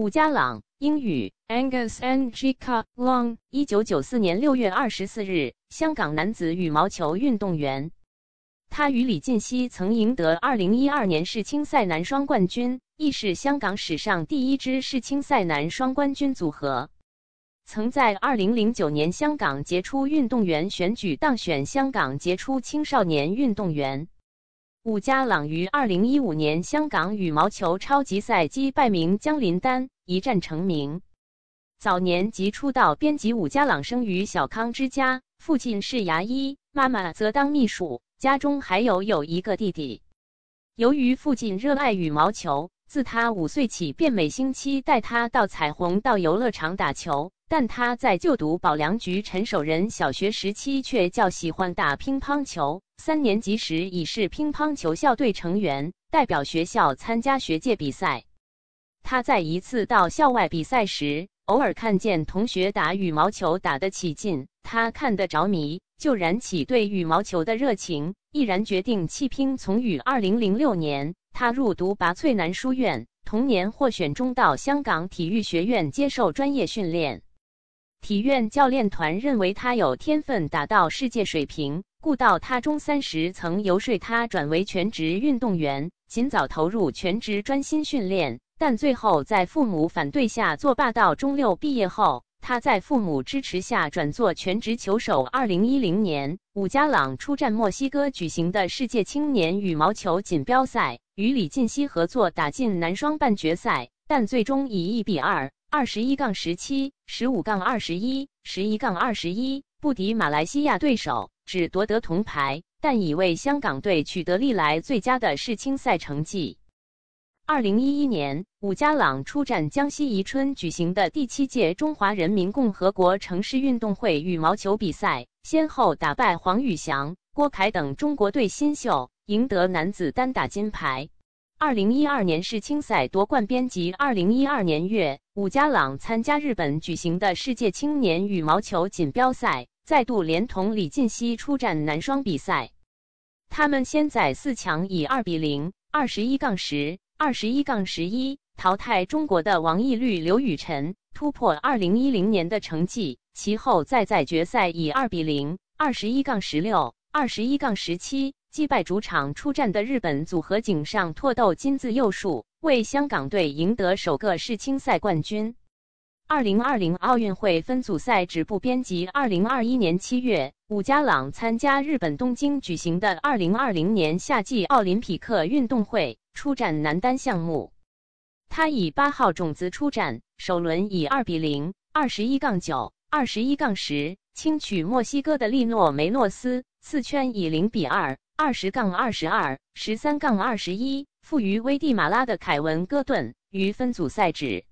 伍家朗，英语 Angus Ng Ka Long，一九九四年六月二十四日，香港男子羽毛球运动员。他与李进熙曾赢得二零一二年世青赛男双冠军，亦是香港史上第一支世青赛男双冠军组合。曾在二零零九年香港杰出运动员选举当选香港杰出青少年运动员。伍家朗于二零一五年香港羽毛球超级赛击败名将林丹，一战成名。早年即出道。编辑伍家朗生于小康之家，父亲是牙医，妈妈则当秘书。家中还有有一个弟弟。由于父亲热爱羽毛球，自他五岁起便每星期带他到彩虹到游乐场打球。但他在就读保良局陈守仁小学时期却较喜欢打乒乓球。三年级时已是乒乓球校队成员，代表学校参加学界比赛。他在一次到校外比赛时，偶尔看见同学打羽毛球打得起劲，他看得着迷，就燃起对羽毛球的热情，毅然决定弃乒从羽。二零零六年，他入读拔萃男书院，同年获选中到香港体育学院接受专业训练。体院教练团认为他有天分，达到世界水平。故到他中三时，曾游说他转为全职运动员，尽早投入全职专心训练，但最后在父母反对下作罢。到中六毕业后，他在父母支持下转做全职球手。二零一零年，伍家朗出战墨西哥举行的世界青年羽毛球锦标赛，与李进熙合作打进男双半决赛，但最终以一比二（二十一杠十七，十五杠二十一，十一杠二十一）不敌马来西亚对手。只夺得铜牌，但已为香港队取得历来最佳的世青赛成绩。二零一一年，伍家朗出战江西宜春举行的第七届中华人民共和国城市运动会羽毛球比赛，先后打败黄宇翔、郭凯等中国队新秀，赢得男子单打金牌。二零一二年世青赛夺冠。编辑二零一二年月，伍家朗参加日本举行的世界青年羽毛球锦标赛。再度连同李晋熙出战男双比赛，他们先在四强以二比零、二十一杠十、二十一杠十一淘汰中国的王懿律、刘雨辰，突破二零一零年的成绩。其后再在决赛以二比零、二十一杠十六、二十一杠十七击败主场出战的日本组合井上拓斗、金子佑树，为香港队赢得首个世青赛冠军。二零二零奥运会分组赛止步。编辑：二零二一年七月，武加朗参加日本东京举行的二零二零年夏季奥林匹克运动会，出战男单项目。他以八号种子出战，首轮以二比零、二十一杠九、二十一杠十轻取墨西哥的利诺梅诺斯，四圈以零比二、二十杠二十二、十三杠二十一负于危地马拉的凯文戈顿，于分组赛止。